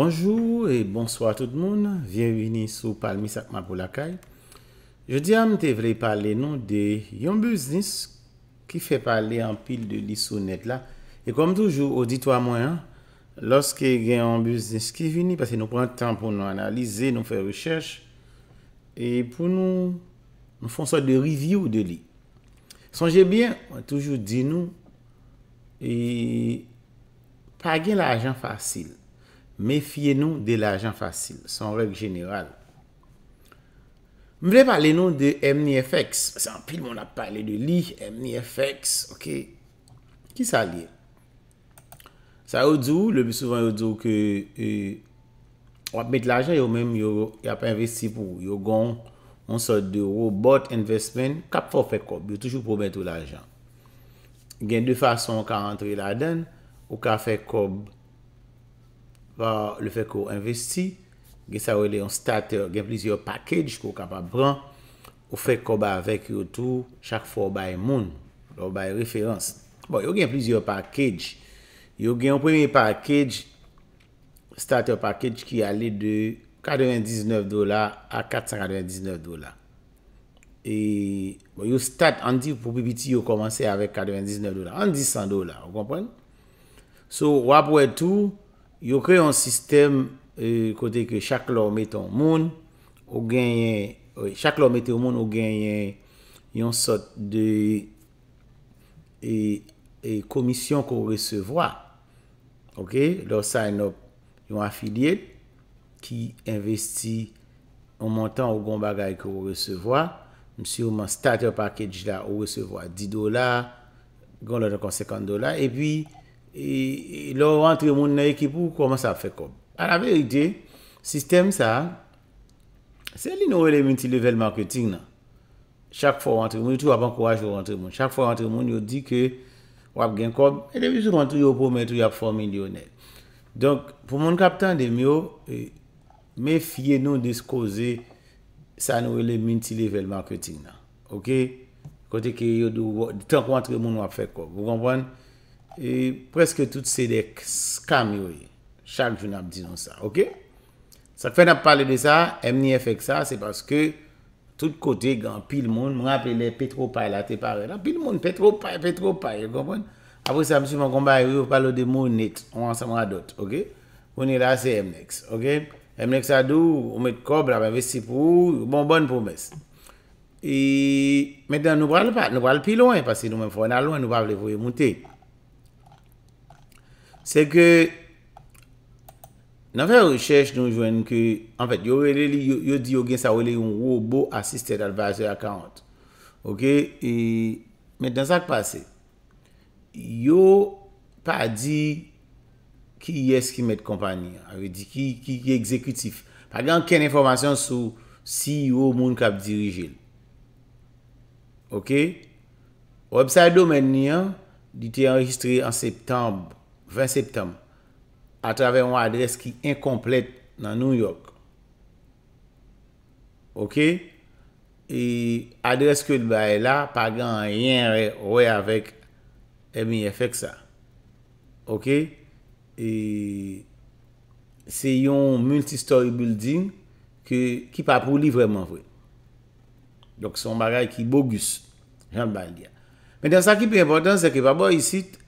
Bonjour et bonsoir tout le monde. Bienvenue sur Palmi Sakma Poulakay. Je ti am te vre parler non de yon business ki fè parler en pile de li sou net la. Et comme toujours, audito a moi, lorsqu'il y a yon business ki vini, parce que nous prenons le temps pour nous analyser, nous faire recherche, et pour nous, nous font sorte de review de li. Songez bien, toujours dit nous, et pagaient l'argent facile. Mèfye nou de l'ajan fasil, son rèk genyral. Mwen vle pale nou de MNFX. Sampil mwen ap pale de li, MNFX, ok. Ki sa li? Sa ou djou, le bi souvan ou djou ke wap met l'ajan yo mèm yo ap investi pou. Yo gon moun sot de robot investment kap fo fe kob, yo toujou pou met ou l'ajan. Gen de fason ka rentre la den ou ka fe kob ba le fek ou investi, ge sa ou ele yon start, gen pliz yo pakèj, kou ka pa bran, ou fek ou ba vek yo tou, chak fo ba yon moun, ou ba yon referans. Bon, yo gen pliz yo pakèj, yo gen yon premi pakèj, start yo pakèj ki ale de 99 dola a 499 dola. E, bon, yo start an di, pou bi biti yo komanse avek 99 dola, an di 100 dola, ou kompren? So, wap wè tou, Yo kre yon sistem e, kote ke chak lor meton moun, chak lor meton moun ou genyen yon sot de e, e komisyon ko resevoa. Ok, lor sa yon afilye ki investi yon montan ou gon bagay ko resevoa, msi yon man starter package la ou resevoa, 10 dolar, gon lor kon 50 dolar, e pi... e, e lo rentre moun nan ekip ou koman sa fek kom. An ave ide, sistem sa, se li nou wele mintilevel marketing nan, chak fò rentre moun, yo tou wap an kouaj rentre moun, chak fò rentre moun yo di ke wap gen kom, e devisou rentre yo pou metou yak fò milyonel. Donk, pou moun kap tan de myo, me fye nou de skoze, sa nou wele mintilevel marketing nan. Ok? Kote ke yo tou wap rentre moun wap fek kom. Vou konpon? e preske tout se dek skam yoy e. chak joun ap di nan sa, ok? sa kwen ap pale de sa, MNF ek sa se paske tout kote gan pil moun mwen apele Petropay la te pare pil moun Petropay, Petropay, konpon? apre sa msi mwen konbay yo pale de moun net, mwen anseman a dot, ok? mwen e la se MNEX, ok? MNEX a dou, ou met kob la mwen vesti pou, ou bon bon pou mes e... metan nou pral pat, nou pral pil loin pasi nou men fwen a loin, nou pral pou e mouti Se ke, nan fè rechèche nou jwen ki, an fèt, yo di yo gen sa wè li yon robo assisted advisor account. Ok, men dan sa k pasè. Yo pa di ki yè skimèt kompani, ki ekzekutif. Pa gen ken informasyon sou si yo e moun kap dirijel. Ok, web sa do men ni an, di te enregistre an septembre. 20 septem, a travè yon adres ki enkomplet nan New York. Ok? E adres ki yon ba e la, pa gan yon re we avèk M.I.F.X.A. Ok? E se yon multistory building ki pa pou li vremen vwe. Dok son bagay ki bogus. Jan bal diya. Men den sa ki pi important se ki vabo yisit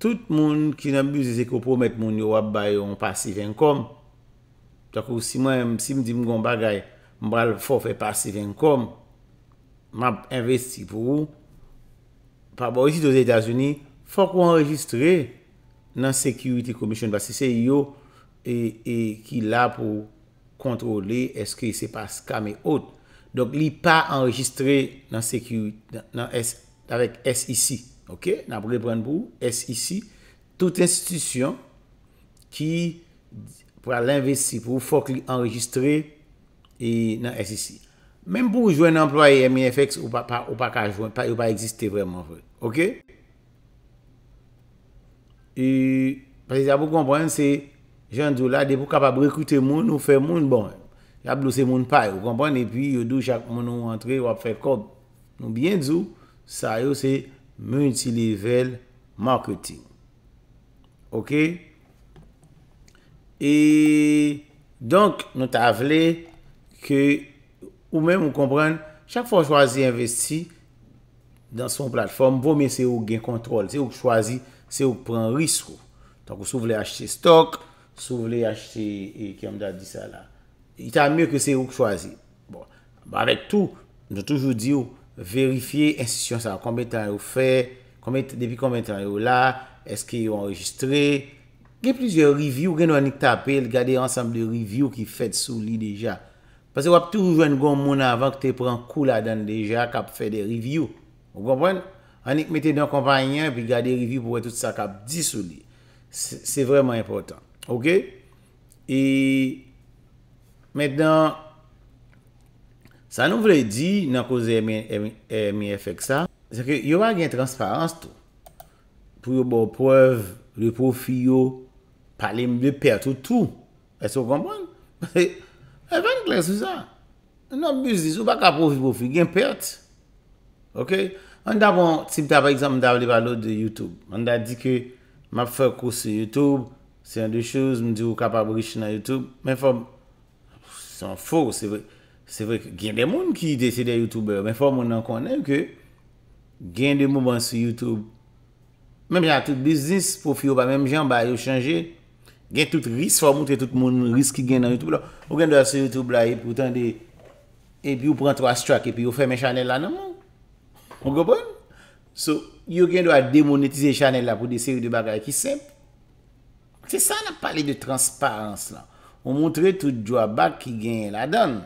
Tout moun ki nan buze zekou pou met moun yo wap bayon pasive enkom. Takou si mwen si mdi mgon bagay mbal fò fè pasive enkom. Mab investi pou ou. Pa bo yisi do Zeytazouni fò kwa enregistre nan Security Commission. Basi se yo e, e ki la pou kontrole eske se pas kame out. Dok li pa enregistre nan SECI. Ok, nan pou repren pou SIC, tout institisyon ki pou al investi pou fok li enregistre nan SIC. Menm pou jouen employe MFX ou pa kaj jouen, ou pa egziste vreman vreman. Ok, yon javou kompren se jan djou la de pou kapab rekwite moun ou fe moun bon. Yon javou se moun pay, ou kompren, epi yon dou chak moun ou antre wap fe kod. Nou byen djou, sa yo se... multi-level marketing. Ok? Et donc, nous t'avouer que, ou même, on comprend, chaque fois qu'on choisit investir dans son plateforme, bon, mais c'est ou qui gagne contrôle, c'est ou qui choisit, c'est ou qui prend risque. Donc, si vous voulez acheter stock, si vous voulez acheter, et qui en a dit ça là, il t'a mieux que c'est ou qui choisit. Bon, avec tout, nous avons toujours dit ou, verifiye insisyon sa kombe tan yo fè, depi kombe tan yo la, eske yo enregistre. Ge plizye review, gen nou anik tapel, gade ansam de review ki fèd sou li deja. Pase wap toujwen goun moun avan ki te pran kou la dan deja kap fè de review. Ou kompwen? Anik mette dan kompanyen pi gade review pou wè tout sa kap di sou li. Se vreman impotant. Ok? E, medan, San nou vle di nan kouze mi efek sa, zè ke yon va gen transparans tou. Pou yon bo prev, le profi yon, pale mbe perte ou tou. E se ou kompon? E ven kler sou sa. Non bizis, ou baka profi profi, gen perte. Ok? An da bon, si mta va exam mda wale valo de YouTube, an da di ke, ma fè kou se YouTube, se yon de chouz, mdi ou kapabri chou na YouTube, men fòm, son fò, se vè, Se vèk, gen de moun ki dese de YouTube, men fò moun nan konnen ke, gen de moun ban sou YouTube. Mem jan tout bizis, pou fiyo ba, mem jan ba yo chanje, gen tout ris, fò moun te tout moun ris ki gen nan YouTube la, yo gen do a sou YouTube la, epi ou tan de, epi ou pran 3 strike, epi ou fèm e chanel la nan non, moun. On go bon? So, yo gen do a demonetize chanel la pou dese de bagay ki sep. Se sa nan pale de transparans la, ou montre tout jwa bak ki gen la dan.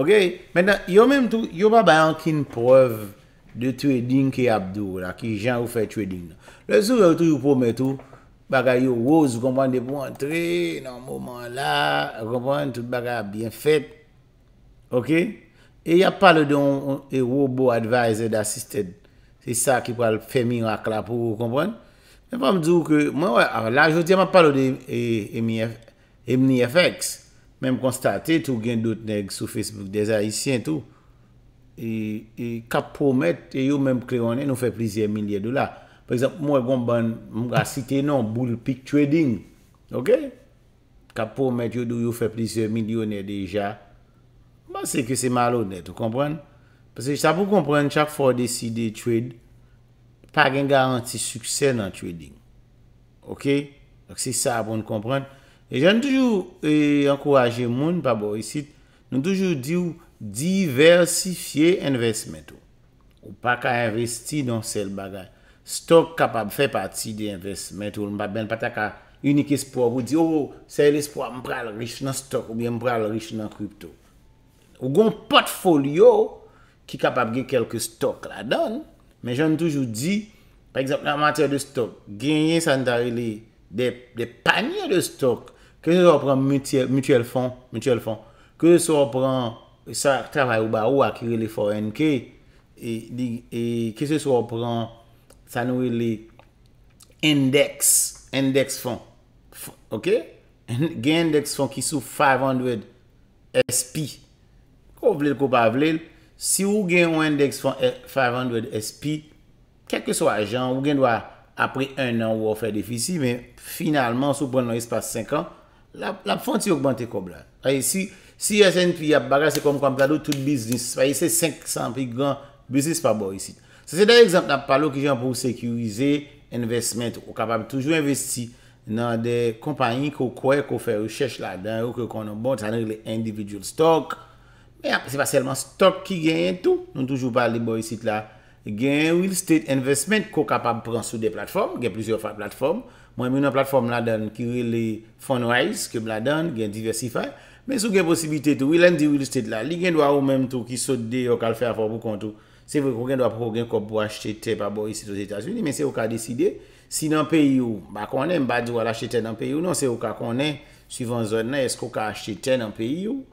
Ok, mena yon menm tou, yon pa bayan kin pov de trading ki abdou la, ki jan ou fe trading la. Le sou yon tou yon pou menm tou, baga yon wouz ou kompande pou antre nan mouman la, kompande tout baga bien fet. Ok, e yon pale don e woubo advisor de assisted, se sa ki pal femi wak la pou wou kompande. Menm pou menm tou ke, mwen wè, la jouti yon pa pale de MIFX. Mem konstate tou gen dout neg sou Facebook deza isyen tou. E, e kap pou met, e yo menm kle one, nou fe plizye milyen do la. Par exemple, mwen bon ban, mwen ga cite nan, bull pick trading. Ok? Kap pou met, yo do yo fe plizye milyen yo ne deja. Ma se ke se malo net, tou kompren. Pase sa pou kompren, chak fo deside trade, pa gen garanti suksen nan trading. Ok? Ok, se sa pou konpren. E jen toujou e euh, ankouraje moun pa bo yisit, nou toujou di ou diversifiye investmetou. Ou pa ka investi don sel bagaj. Stok kapab fè pati de investmetou. Mpa ben pataka unik espo, ou di ou sel espo mpral rich nan stok, ou mpral rich nan krypto. Ou gon potfolio ki kapab ge kelke stok la don. Men jen toujou di, par exemple, nan mater de stok, genye san darile de panye de stok, Kè se sou ap pran mutuel fond? Mutuel fond. Kè se sou ap pran, sa travay ou ba ou akire li for NK, e kè se sou ap pran, sa nou li, index, index fond. Ok? Gen index fond ki sou 500 SP. Kou vlel, kou pa vlel, si ou gen ou index fond 500 SP, kèk ke sou ajan, ou gen dwa apri 1 an ou ofer defisi, men finalman sou pran nou espas 5 an, La fon ti augmente kob la. Faye, si SNP ap bagase kom kom plado, tout biznis. Faye, se 500 pi gran biznis pa borisit. Se se dey exemple ap palo ki jan pou sekirize investment ou kapab toujou investi nan dey kompanyi kou kwe kou fey rechèche la dan ou kou konon bon sanri le individual stock. Faye, se pa selman stock ki genye tout, nou toujou pali borisit la, genye real estate investment kou kapab pran sou dey platform, genye plizyo platform. Mwen mwen nan platfom la dan ki wè li fonwais, ke m la dan, gen diversifay. Men sou gen posibite tou, wè wi lèm di wè li stèd la. Li gen dwa ou mèm tou ki sot de yo kal fè a fò pou kontou. Se vwè kon gen dwa pou kon gen kòp bo achè tè pa bo yisè tou Etats-Unis. Men se wè ka deside, si nan peyi ou, bakonè m badjou al achè tè nan peyi ou. Non se wè ka konè, suivant zon nan, eskò ka achè tè nan peyi ou.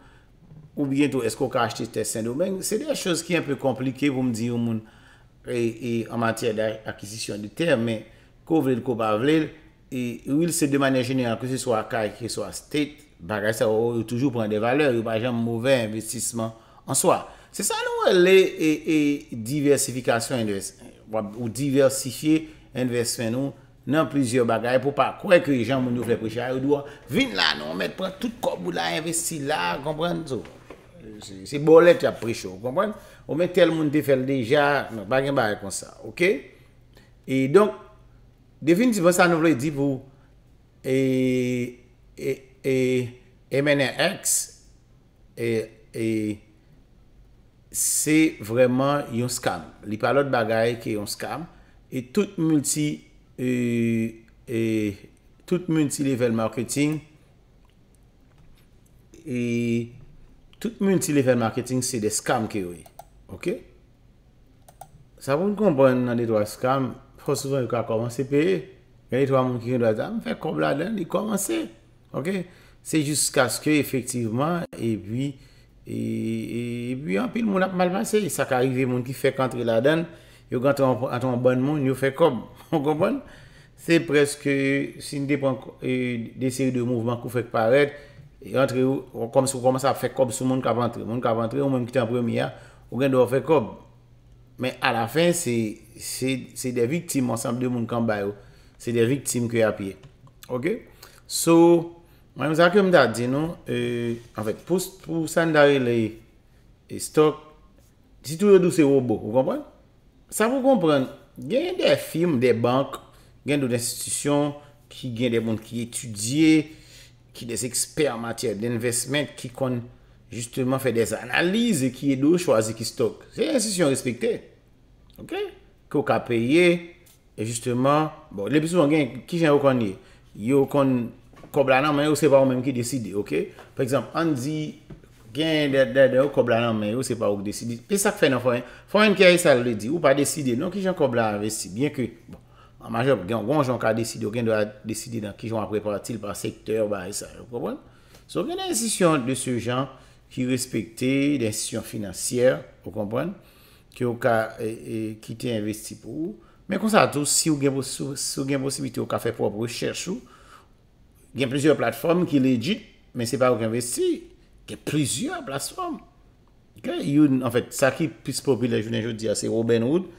Ou bie tou eskò ka achè tè Saint-Domingue. Se dè a chòs ki an pè komplike pou m diyo moun e, e, en matèr da akisisyon di E, e ou il se demanè genè an, kè se so a kaj, kè se so a stèk, bagay sa, ou yo toujou pren de valeur, yo pa jèm mouvè investisman an so a. Se sa nou wè lè e, e diversifikasyon, ou diversifiye investmen nou nan plizye bagay pou pa kouè kè jèm moun nou fè prejè, ou dou wè vin la nou, ou mèt pren tout kobou la, investi la, kompren, sou. Se bolè tè ap prejè, ou kompren, ou mèt tel moun te fèl deja, bagay bagay kon sa, ok? E donk... Defini di bon sa nou vlo e di pou. E, e, e, e, mener X. E, e, se vreman yon skam. Li palot bagay ki yon skam. E tout multi, e, e, tout multi level marketing. E, tout multi level marketing se de skam ki wè. E. Ok? Sa pou nou kompren nan de doy skam. Kwa souvan yo ka komanse pe, geni to an moun ki geni do a zan, fèk kob la den, yi komanse, ok? Se jousk aske efektiveman, e bi, e bi an pil moun ap malmanse. Sa ka rive moun ki fèk antre la den, yo gantan an bon moun, yo fèk kob, moun koman? Se preske, se yon depan desi de mouvman kou fèk paret, yon antre yo, koman se yo komanse a fèk kob sou moun ka vantre, moun ka vantre, ou moun ki te an premia, yo geni do a fèk kob. Men a la fin, se de vitim ansap de moun kan bayo. Se de vitim ki apye. Ok? So, mwen mou zak yon mda di nou. Enfek, pou san dare le stok, si tou yon dou se wou bo. Ou kompren? Sa wou kompren. Gen de film, de bank, gen de d'institisyon ki gen de moun ki etudye, ki de sekspermatiè, de investment ki kon... Justement, fè des analize ki yè dou chwazi ki stok. Se yè insisyon respektè. Ok? Kou ka peye. Et justement, bon, le piso bon gen, ki jen wakon ye. Yo kon kobla nan men, ou se non, pa bon, ou men ki desidi. Ok? Pè exemple, an di, gen dè dè dè ou kobla nan men, ou se pa ou desidi. Pè sa k fè nan fòren. Fòren ki a yè sal le di, ou pa desidi. Non ki jen kobla avè si. Bien ki, bon, an majop, gen wong jen ka desidi. Ou gen dò a desidi nan ki jen aprepratil pa sektè ou ba yè sal. Ok bon? So, gen yè insisyon de se j ki respekte den syon financier, ou kompwen, ki ou ka, e, e, ki te investi pou ou. Men konsato, si ou gen posibite ou ka fe pou ap recherche ou, gen prezyor platform ki le di, men se pa ou ki investi, gen prezyor platform. En fèt, sa ki pis popi le jounen jout di a, se Robinhood,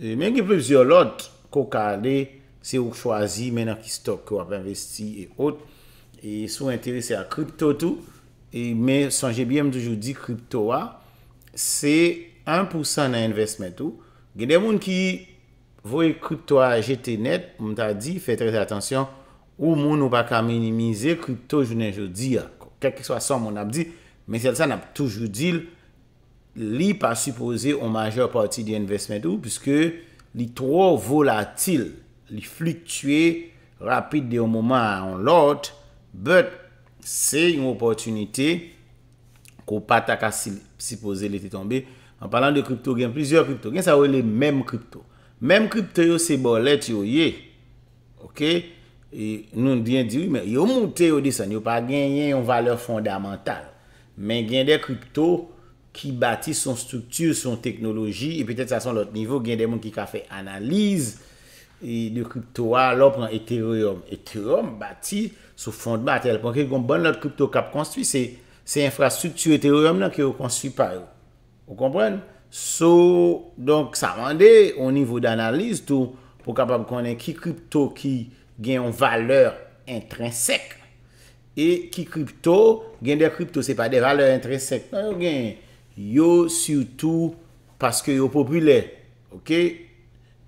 men gen prezyor lot, ko ka le, se ou fwa zi men an ki stok ou ap investi, e sou enterese a kripto tou, e men sanje bie m toujou di kripto a, se 1% nan investment ou, genè moun ki vwe kripto a jete net, m ta di, fè trete atensyon, ou moun ou pa ka minimize kripto jounen joudi a, kakè swa son moun ap di, men sel sa nap toujou di, li pa suppose ou majeur pati di investment ou, piskè li tro volatil, li fliktuye rapide de ou mouman an lot, but, Se yon opotunite ko pata ka sipoze lete tombe. An palan de krypto gen, plizior krypto gen, sa wè le menm krypto. Menm krypto yo se bolet yo ye. Ok, e nou diyen di, yo mouté yo di san, yo pa gen yon yon valeur fondamental. Men gen de krypto ki bati son struktur, son teknologi, e petet sa son lot nivou, gen de moun ki ka fe analize, E de kripto a lop an eteryum. Eteryum bati sou fond batel. Konkèk kon ban not kripto kap konstwi, se infrastruktu eteryum nan ki yo konstwi pa yo. Ou kompren? Sou, donk sa mande, ou nivou dan analize tou, pou kapab konen ki kripto ki gen yon valeur intrinsèk. E ki kripto, gen de kripto se pa de valeur intrinsèk. Nan yo gen yo surtout paske yo populè. Ok? Ok?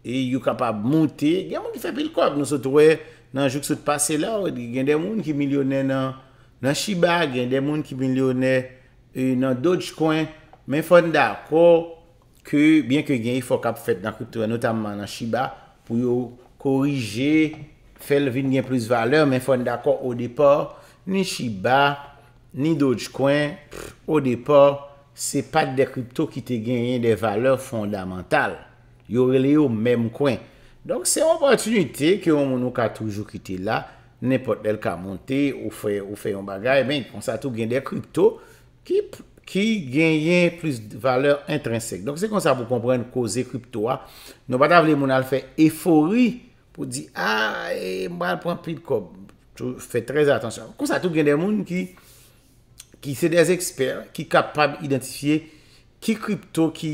E yu kapab monte, gen moun ki fe pil kop. Nou sot wè nan jok sot pase la, gen den moun ki milyonè nan Shiba, gen den moun ki milyonè e, nan Dogecoin. Men fon d'akor ke, bien ke gen yi fok ap fèt nan krypto, notamman nan Shiba, pou yo korije, fel vin gen plus valeur. Men fon d'akor, o depor, ni Shiba, ni Dogecoin, o depor, se pat de krypto ki te genyen de valeur fondamental. Yore li yo menm kwen. Donk se anportunite ke yon moun nou ka toujou kite la. Nenpot del ka monte ou fe yon bagay. Men, konsa tou gen de krypto ki genyen plus valeur intrinsèk. Donk se konsa pou kompren nou koze krypto a. Nou bat avle moun al fe efori pou di a e mou al pran pli de kob. Fè trez atensyon. Konsa tou gen de moun ki se de ekspert ki kapab identifiye ki krypto ki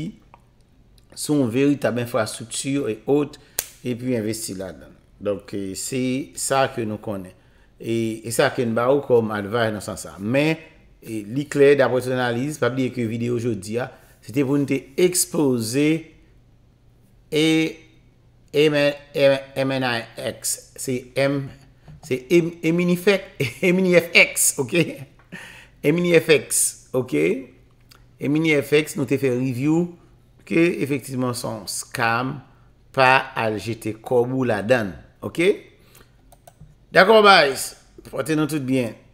Son veri ta ben fwa sutur e ot E pi investi la dan Donk e euh, se sa ke nou konen E sa ke nou ba ou kom advaj nan san sa Men, li kled apos analiz Pap li e ke video jodi ya Se te pou nou te expose E MNIX Se M Se MNIFX MNIFX MNIFX nou te fe reviw ke efektivman son skam pa al jete kobou la dan. Ok? D'akoum, guys. Fote nan tout bien.